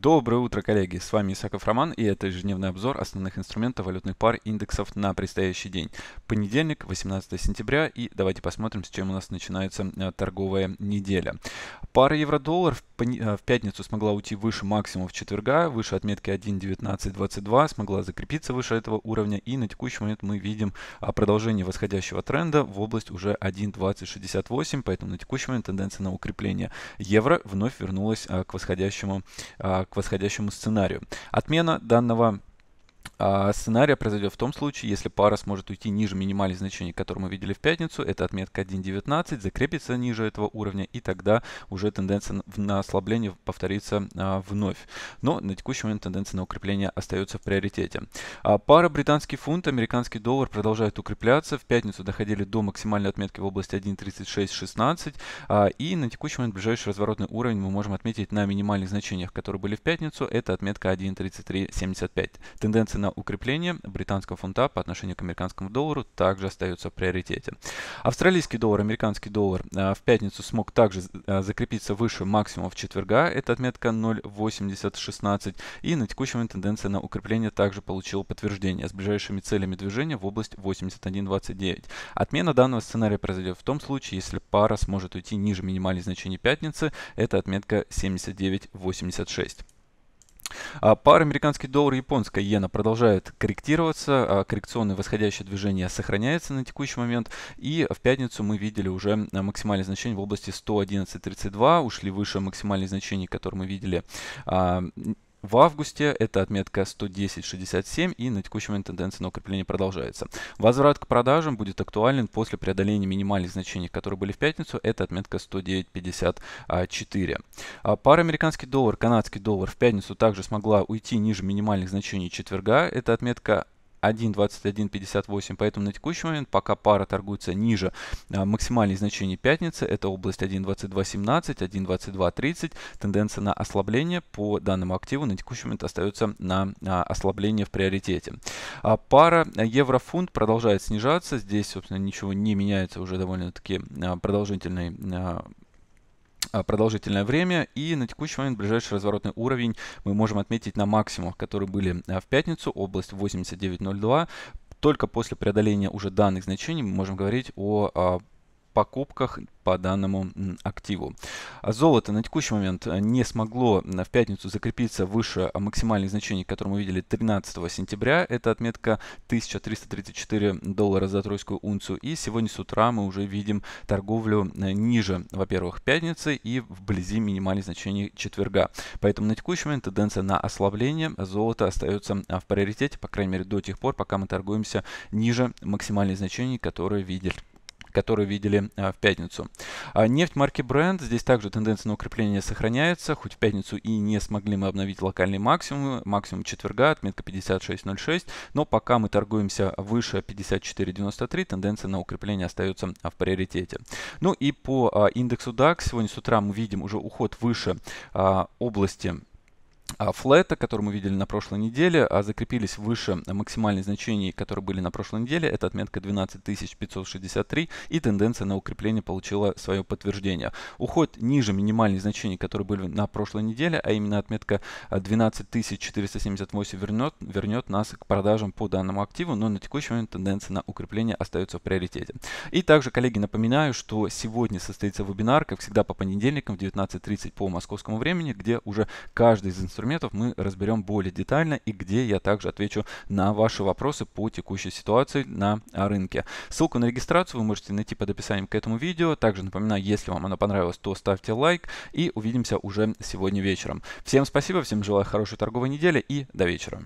Доброе утро, коллеги! С вами Исаков Роман и это ежедневный обзор основных инструментов валютных пар индексов на предстоящий день. Понедельник, 18 сентября и давайте посмотрим, с чем у нас начинается э, торговая неделя. Пара евро-доллар в Э, в пятницу смогла уйти выше максимума в четверга, выше отметки 1.19.22, смогла закрепиться выше этого уровня. И на текущий момент мы видим а, продолжение восходящего тренда в область уже 1.2068. Поэтому на текущий момент тенденция на укрепление евро вновь вернулась а, к восходящему, а, к восходящему сценарию. Отмена данного а сценария произойдет в том случае, если пара сможет уйти ниже минимальных значений, которые мы видели в пятницу, это отметка 1.19, закрепится ниже этого уровня, и тогда уже тенденция на ослабление повторится а, вновь. Но на текущий момент тенденция на укрепление остается в приоритете. А пара британский фунт, американский доллар продолжает укрепляться. В пятницу доходили до максимальной отметки в области 1.3616, а, и на текущий момент ближайший разворотный уровень мы можем отметить на минимальных значениях, которые были в пятницу, это отметка 1.3375. Тенденция на на укрепление британского фунта по отношению к американскому доллару также остается в приоритете. Австралийский доллар, американский доллар э, в пятницу смог также э, закрепиться выше максимума в четверга, это отметка 0.8016, и на текущем тенденция на укрепление также получила подтверждение с ближайшими целями движения в область 81.29. Отмена данного сценария произойдет в том случае, если пара сможет уйти ниже минимальных значений пятницы, это отметка 79.86. А пара американский доллар, и японская иена продолжают корректироваться. А коррекционное восходящее движение сохраняется на текущий момент. И в пятницу мы видели уже максимальное значение в области 111.32. Ушли выше максимальных значений, которые мы видели а, в августе это отметка 110.67 и на текущий момент тенденция на укрепление продолжается. Возврат к продажам будет актуален после преодоления минимальных значений, которые были в пятницу. Это отметка 109.54. А пара американский доллар, канадский доллар в пятницу также смогла уйти ниже минимальных значений четверга. Это отметка 1.2158, поэтому на текущий момент, пока пара торгуется ниже а, максимальных значения пятницы, это область 1.2217, 1.2230, тенденция на ослабление по данному активу на текущий момент остается на а, ослабление в приоритете. А, пара еврофунт продолжает снижаться, здесь, собственно, ничего не меняется уже довольно-таки продолжительный а, продолжительное время. И на текущий момент ближайший разворотный уровень мы можем отметить на максимумах, которые были а, в пятницу, область 89.02. Только после преодоления уже данных значений мы можем говорить о а, покупках по данному активу. А золото на текущий момент э, не смогло в пятницу закрепиться выше максимальных значений, которые мы видели 13 сентября. Это отметка 1334 доллара за тройскую унцию. И сегодня с утра мы уже видим торговлю э, ниже, во-первых, пятницы и вблизи минимальных значений четверга. Поэтому на текущий момент тенденция на ослабление золота остается а, в приоритете, по крайней мере, до тех пор, пока мы торгуемся ниже максимальных значений, которые видели которые видели а, в пятницу. А, нефть марки Brent. Здесь также тенденция на укрепление сохраняется, хоть в пятницу и не смогли мы обновить локальный максимум, максимум четверга, отметка 56.06, но пока мы торгуемся выше 54.93, тенденция на укрепление остается а, в приоритете. Ну и по индексу DAX сегодня с утра мы видим уже уход выше области а, флета, который мы видели на прошлой неделе, а закрепились выше максимальных значений, которые были на прошлой неделе. Это отметка 12563 и тенденция на укрепление получила свое подтверждение. Уход ниже минимальных значений, которые были на прошлой неделе, а именно отметка 12478 вернет, вернет нас к продажам по данному активу, но на текущий момент тенденция на укрепление остается в приоритете. И также, коллеги, напоминаю, что сегодня состоится вебинар, как всегда по понедельникам в 19.30 по московскому времени, где уже каждый из инструментов инструментов мы разберем более детально и где я также отвечу на ваши вопросы по текущей ситуации на рынке. Ссылку на регистрацию вы можете найти под описанием к этому видео. Также напоминаю, если вам оно понравилось, то ставьте лайк и увидимся уже сегодня вечером. Всем спасибо, всем желаю хорошей торговой недели и до вечера.